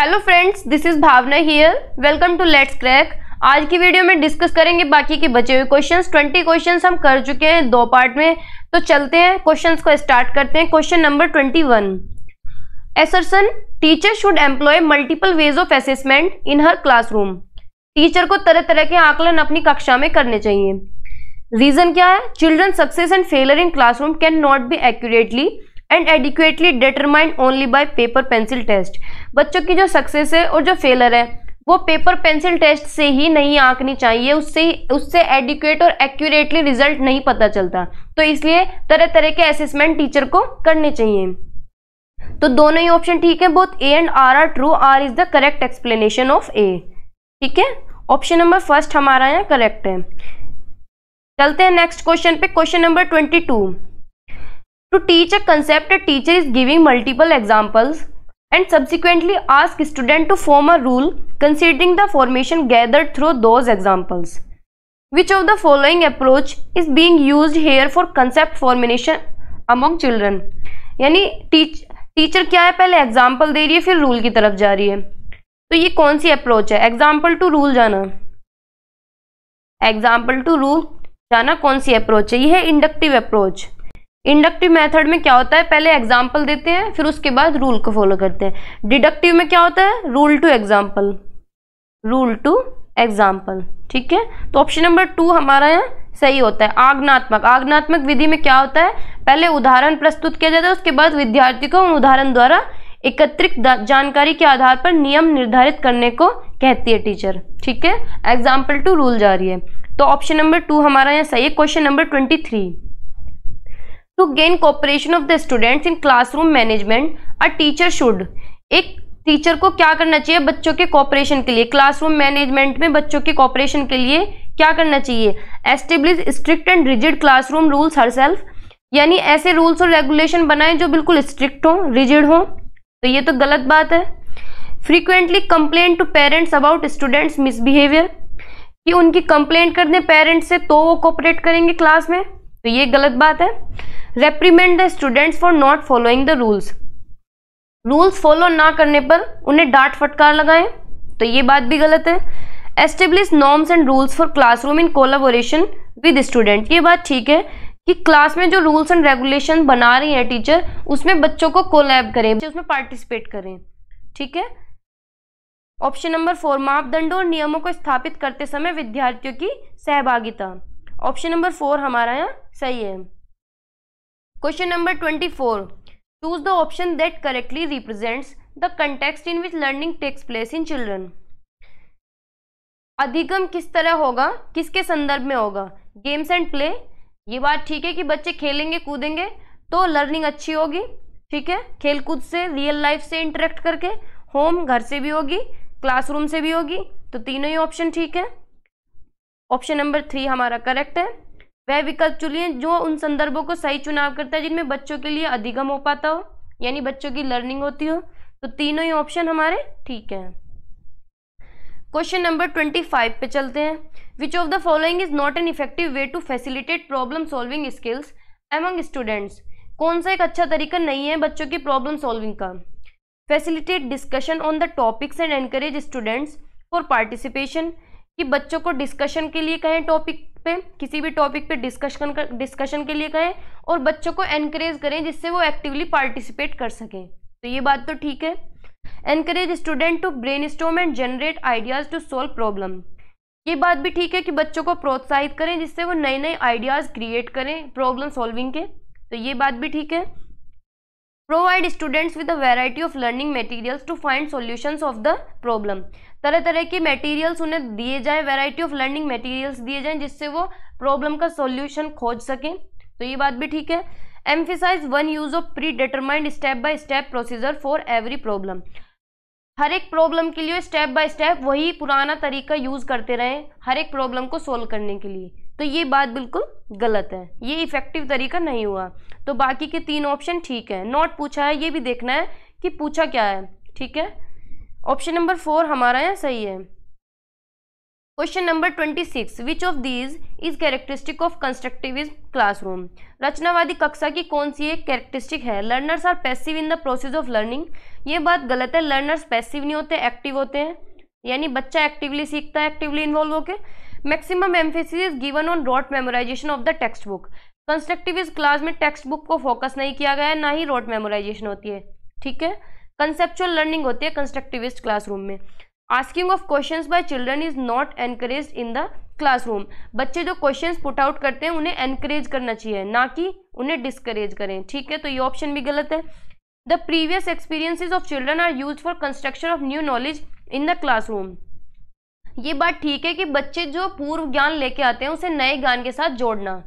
Hello friends this is Bhavana here welcome to let's crack आज की video में discuss करेंगे बाकी के बचे हुए क्वेश्चंस 20 क्वेश्चंस हम कर चुके हैं दो पार्ट में तो चलते हैं क्वेश्चंस को स्टार्ट करते हैं question number 21 assertion teacher should employ multiple ways of assessment in her classroom teacher को तरह तरह के आकलन अपनी कक्षा में करने चाहिए रीजन क्या है children success and failure in classroom can not be accurately and adequately determined only by paper pencil test बच्चों की जो सक्सेस है और जो फेलर है वो पेपर पेंसिल टेस्ट से ही नहीं आंकनी चाहिए उससे उससे एडिकुएट और एक्यूरेटली रिजल्ट नहीं पता चलता तो इसलिए तरह तरह के असेसमेंट टीचर को करने चाहिए तो दोनों ही ऑप्शन ठीक है both A and R are true R is the correct explanation of A ठीक है ऑप्शन नंबर फर्स्ट हमारा यहाँ करेक्ट है चलते हैं नेक्स्ट क्वेश्चन पे question number twenty two to teach a concept teacher is giving multiple examples and subsequently ask student to form a rule considering the formation gathered through those examples. Which of the following approach is being used here for concept formation among children? yani teach teacher क्या है पहले example दे रही है फिर rule की तरफ जा रही है तो ये कौन सी अप्रोच है एग्जाम्पल टू रूल जाना एग्जाम्पल टू रूल जाना कौन सी अप्रोच है ये है इंडक्टिव अप्रोच इंडक्टिव मेथड में क्या होता है पहले एग्जाम्पल देते हैं फिर उसके बाद रूल को फॉलो करते हैं डिडक्टिव में क्या होता है rule to example rule to example ठीक है तो ऑप्शन नंबर टू हमारा यहाँ सही होता है आग्नात्मक आग्नात्मक विधि में क्या होता है पहले उदाहरण प्रस्तुत किया जाता है उसके बाद विद्यार्थी को उदाहरण द्वारा एकत्रित जानकारी के आधार पर नियम निर्धारित करने को कहती है टीचर ठीक है एग्जाम्पल टू रूल जा रही है तो ऑप्शन नंबर टू हमारा यहाँ सही है question number twenty three to gain cooperation of the students in classroom management a teacher should एक टीचर को क्या करना चाहिए बच्चों के कॉपरेशन के लिए क्लासरूम मैनेजमेंट में बच्चों के कॉपरेशन के लिए क्या करना चाहिए establish strict and rigid classroom rules herself यानी ऐसे रूल्स और रेगुलेशन बनाए जो बिल्कुल स्ट्रिक्ट हों रिजिड हों तो ये तो गलत बात है frequently complaint to parents about students misbehaviour कि उनकी कंप्लेंट कर दें पेरेंट्स से तो वो कोऑपरेट करेंगे क्लास में तो ये गलत बात है reprimand the students for not following the rules rules follow ना करने पर उन्हें डांट फटकार लगाए तो ये बात भी गलत है establish norms and rules for classroom in collaboration with student ये बात ठीक है कि क्लास में जो रूल्स एंड रेगुलेशन बना रही है टीचर उसमें बच्चों को कोलैब करें उसमें पार्टिसिपेट करें ठीक है ऑप्शन नंबर फोर मापदंडों और नियमों को स्थापित करते समय विद्यार्थियों की सहभागिता ऑप्शन नंबर फोर हमारा यहाँ सही है question number twenty four choose the option that correctly represents the context in which learning takes place in children अधिगम किस तरह होगा किसके संदर्भ में होगा गेम्स एंड प्ले ये बात ठीक है कि बच्चे खेलेंगे कूदेंगे तो लर्निंग अच्छी होगी ठीक है खेल कूद से रियल लाइफ से इंटरेक्ट करके होम घर से भी होगी क्लासरूम से भी होगी तो तीनों ही ऑप्शन ठीक है ऑप्शन नंबर थ्री हमारा करेक्ट है वह विकल्प चुनिए जो उन संदर्भों को सही चुनाव करता है जिनमें बच्चों के लिए अधिगम हो पाता हो यानी बच्चों की लर्निंग होती हो तो तीनों ही ऑप्शन हमारे ठीक हैं क्वेश्चन नंबर ट्वेंटी फाइव पे चलते हैं which of the following is not an effective way to facilitate problem solving skills among students कौन सा एक अच्छा तरीका नहीं है बच्चों की प्रॉब्लम सॉल्विंग का facilitate discussion on the topics and encourage students for participation कि बच्चों को डिस्कशन के लिए कहें टॉपिक पे किसी भी टॉपिक पे डिस्कशन कर डिस्कशन के लिए कहें और बच्चों को एनकरेज करें जिससे वो एक्टिवली पार्टिसिपेट कर सकें तो ये बात तो ठीक है encourage student to brainstorm and generate ideas to solve problem ये बात भी ठीक है कि बच्चों को प्रोत्साहित करें जिससे वो नए नए आइडियाज़ क्रिएट करें प्रॉब्लम सॉल्विंग के तो ये बात भी ठीक है provide students with a variety of learning materials to find solutions of the problem तरह तरह के मटेरियल्स उन्हें दिए जाए वैरायटी ऑफ लर्निंग मटेरियल्स दिए जाएं जिससे वो प्रॉब्लम का सॉल्यूशन खोज सकें तो ये बात भी ठीक है emphasise on use of predetermined step by step procedure for every problem हर एक प्रॉब्लम के लिए स्टेप बाय स्टेप वही पुराना तरीका यूज़ करते रहें हर एक प्रॉब्लम को सोल्व करने के लिए तो ये बात बिल्कुल गलत है ये इफ़ेक्टिव तरीका नहीं हुआ तो बाकी के तीन ऑप्शन ठीक है नॉट पूछा है ये भी देखना है कि पूछा क्या है ठीक है ऑप्शन नंबर फोर हमारा यहाँ सही है question number twenty six which of these is characteristic of constructivist classroom रचनावादी कक्षा की कौन सी एक कैरेक्टरिस्टिक है learners are passive in the process of learning ये बात गलत है लर्नर्स पैसिव नहीं होते एक्टिव होते हैं यानी बच्चा एक्टिवली सीखता है एक्टिवली इन्वॉल्व होकर maximum emphasis is given on rote memorisation of the textbook constructivist class में टेक्स्ट बुक को फोकस नहीं किया गया है ना ही रॉट मेमोराइजेशन होती है ठीक है कंसेप्चुअल लर्निंग होती है कंस्ट्रक्टिविस्ट क्लासरूम में asking of question by children is not encourage in the classroom बच्चे जो क्वेश्चन पुट आउट करते हैं उन्हें एनकरेज करना चाहिए ना कि उन्हें डिस्करेज करें ठीक है तो ये ऑप्शन भी गलत है the previous experiences of children are use for construction of new knowledge in the classroom ये बात ठीक है कि बच्चे जो पूर्व ज्ञान लेके आते हैं उसे नए ज्ञान के साथ जोड़ना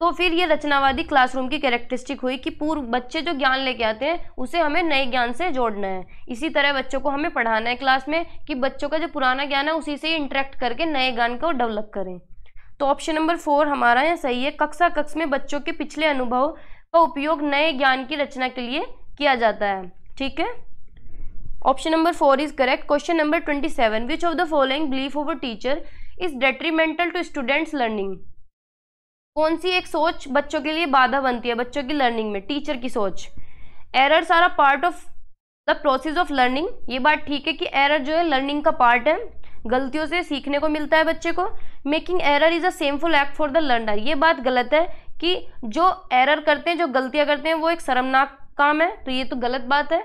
तो फिर ये रचनावादी क्लासरूम की कैरेक्टरिस्टिक हुई कि पूर्व बच्चे जो ज्ञान लेके आते हैं उसे हमें नए ज्ञान से जोड़ना है इसी तरह बच्चों को हमें पढ़ाना है क्लास में कि बच्चों का जो पुराना ज्ञान है उसी से इंटरेक्ट करके नए ज्ञान को डेवलप करें तो ऑप्शन नंबर फोर हमारा यहाँ सही है कक्षा कक्ष में बच्चों के पिछले अनुभव का उपयोग नए ज्ञान की रचना के लिए किया जाता है ठीक है option number four is correct question number twenty seven which of the following belief of a teacher is detrimental to students learning कौन सी एक सोच बच्चों के लिए बाधा बनती है बच्चों की लर्निंग में टीचर की सोच errors are a part of the process of learning ये बात ठीक है कि एरर जो है लर्निंग का पार्ट है गलतियों से सीखने को मिलता है बच्चे को making error is a shameful act for the learner ये बात गलत है कि जो एरर करते हैं जो गलतियाँ करते हैं वो एक शर्मनाक काम है तो ये तो गलत बात है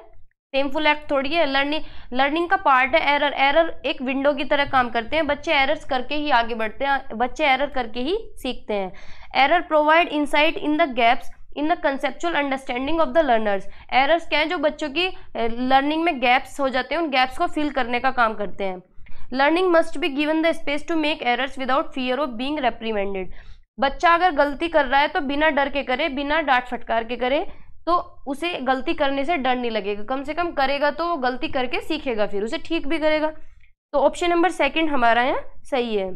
सेमफुल एक्ट थोड़ी है लर्निंग लर्निंग का पार्ट है एरर एरर एक विंडो की तरह काम करते हैं बच्चे एरर्स करके ही आगे बढ़ते हैं बच्चे एरर करके ही सीखते हैं error provide insight in the gaps in the conceptual understanding of the learners errors क्या हैं जो बच्चों की लर्निंग में गैप्स हो जाते हैं उन गैप्स को फिल करने का काम करते हैं learning must be given the space to make errors without fear of being reprimanded बच्चा अगर गलती कर रहा है तो बिना डर के करे बिना डांट फटकार के करे तो उसे गलती करने से डर नहीं लगेगा कम से कम करेगा तो वो गलती करके सीखेगा फिर उसे ठीक भी करेगा तो ऑप्शन नंबर सेकंड हमारा यहाँ सही है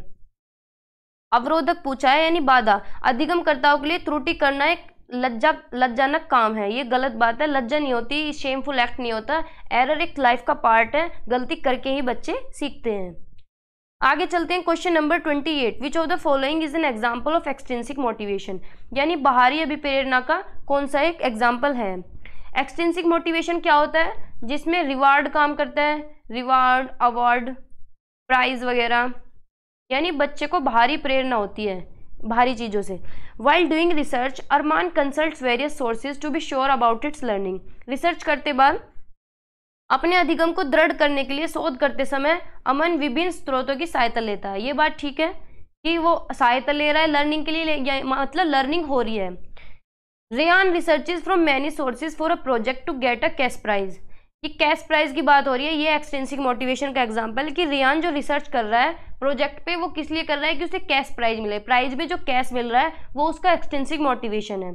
अवरोधक पूछा है यानी बाधा अधिगमकर्ताओं के लिए त्रुटि करना एक लज्जा लज्जानक काम है ये गलत बात है लज्जा नहीं होती शेमफुल एक्ट नहीं होता एरर एक लाइफ का पार्ट है गलती करके ही बच्चे सीखते हैं आगे चलते हैं question number twenty eight which of the following is an example of extrinsic motivation यानी बाहरी अभिप्रेरणा का कौन सा एक एग्जाम्पल है एक्सटेंसिक मोटिवेशन क्या होता है जिसमें रिवार्ड काम करता है रिवार्ड अवार्ड प्राइज वगैरह यानी बच्चे को भारी प्रेरणा होती है भारी चीज़ों से while doing research Arman consult various sources to be sure about its learning research करते बाद अपने अधिगम को दृढ़ करने के लिए शोध करते समय अमन विभिन्न स्रोतों की सहायता लेता है ये बात ठीक है कि वो सहायता ले रहा है लर्निंग के लिए मतलब लर्निंग हो रही है Ryan researches from many sources for a project to get a cash prize कि कैश प्राइज की बात हो रही है ये एक्सटेंसिक मोटिवेशन का एग्जाम्पल कि रियान जो रिसर्च कर रहा है प्रोजेक्ट पे वो किस लिए कर रहा है कि उसे कैश प्राइज मिले प्राइज में जो कैश मिल रहा है वो उसका एक्सटेंसिक मोटिवेशन है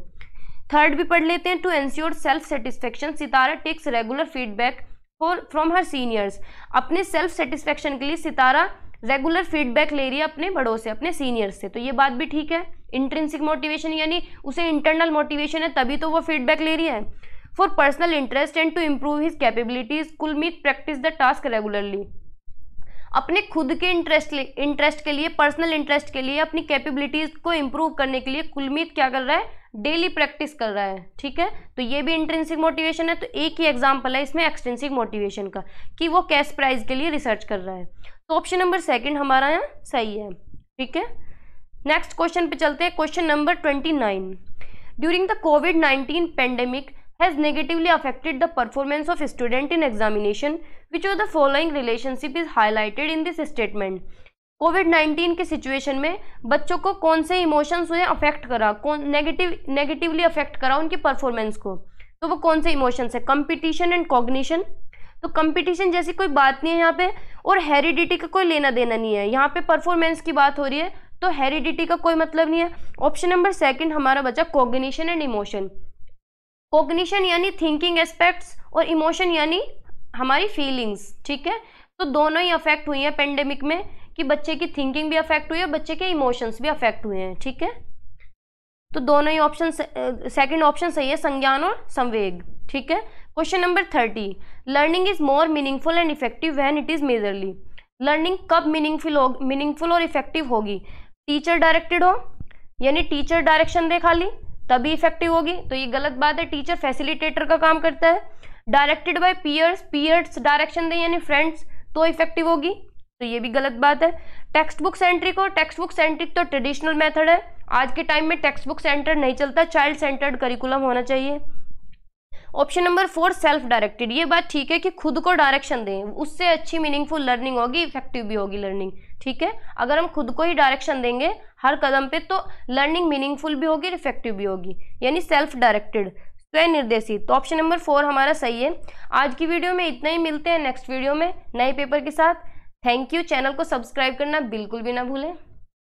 थर्ड भी पढ़ लेते हैं to ensure self satisfaction Sitara takes regular feedback for from her seniors अपने सेल्फ सेटिस्फेक्शन के लिए सितारा रेगुलर फीडबैक ले रही है अपने बड़ों से अपने सीनियर्स से तो ये बात भी ठीक है इंट्रेंसिक मोटिवेशन यानी उसे इंटरनल मोटिवेशन है तभी तो वो फीडबैक ले रही है for personal interest and to improve his capabilities Kulmeet practice the task regularly अपने खुद के इंटरेस्ट इंटरेस्ट के लिए पर्सनल इंटरेस्ट के लिए अपनी कैपेबिलिटीज़ को इम्प्रूव करने के लिए कुलमीत क्या कर रहा है डेली प्रैक्टिस कर रहा है ठीक है तो ये भी इंट्रेंसिक मोटिवेशन है तो एक ही एग्जाम्पल है इसमें एक्सटेंसिक मोटिवेशन का कि वो कैश प्राइज के लिए रिसर्च कर रहा है तो ऑप्शन नंबर सेकेंड हमारा यहाँ सही है ठीक है नेक्स्ट क्वेश्चन पे चलते हैं question number twenty nine during the COVID nineteen pandemic has negatively affected the performance of student in examination which of the following relationship is highlighted in this statement COVID 19 के situation में बच्चों को कौन से emotions उन्हें affect करा कौन negative negatively affect करा उनकी परफॉर्मेंस को तो वो कौन से इमोशंस है कंपटीशन एंड कॉग्निशन तो कंपटीशन जैसी कोई बात नहीं है यहाँ पे और हेरिडिटी का कोई लेना देना नहीं है यहाँ पे परफॉर्मेंस की बात हो रही है तो हेरिडिटी का कोई मतलब नहीं है ऑप्शन नंबर सेकेंड हमारा बच्चा कॉग्निशन एंड इमोशन कोग्निशन यानी थिंकिंग एस्पेक्ट्स और इमोशन यानी हमारी फीलिंग्स ठीक है तो दोनों ही अफेक्ट हुई हैं पेंडेमिक में कि बच्चे की थिंकिंग भी अफेक्ट हुई है बच्चे के इमोशंस भी अफेक्ट हुए हैं ठीक है तो दोनों ही ऑप्शन सेकंड ऑप्शन सही है संज्ञान और संवेग ठीक है question number thirty learning is more meaningful and effective when it is majorly learning कब मीनिंगफुल हो मीनिंगफुल और इफेक्टिव होगी टीचर डायरेक्टेड हो यानी टीचर डायरेक्शन दे खाली तभी इफेक्टिव होगी तो ये गलत बात है टीचर फैसिलिटेटर का काम करता है directed by peers peers direction दें यानी फ्रेंड्स तो इफेक्टिव होगी तो ये भी गलत बात है टेक्स्ट बुक सेंट्रिक और टेक्स्ट बुक सेंट्रिक तो ट्रेडिशनल मेथड है आज के टाइम में टेक्स्ट बुक सेंटर नहीं चलता चाइल्ड सेंटर्ड करिकुलम होना चाहिए option number four self directed ये बात ठीक है कि खुद को डायरेक्शन दें उससे अच्छी मीनिंगफुल लर्निंग होगी इफेक्टिव भी होगी लर्निंग ठीक है अगर हम खुद को ही डायरेक्शन देंगे हर कदम पे तो लर्निंग मीनिंगफुल भी होगी इफेक्टिव भी होगी यानी सेल्फ डायरेक्टेड स्वयं निर्देशित तो ऑप्शन नंबर फोर हमारा सही है आज की वीडियो में इतना ही मिलते हैं नेक्स्ट वीडियो में नए पेपर के साथ थैंक यू चैनल को सब्सक्राइब करना बिल्कुल भी ना भूलें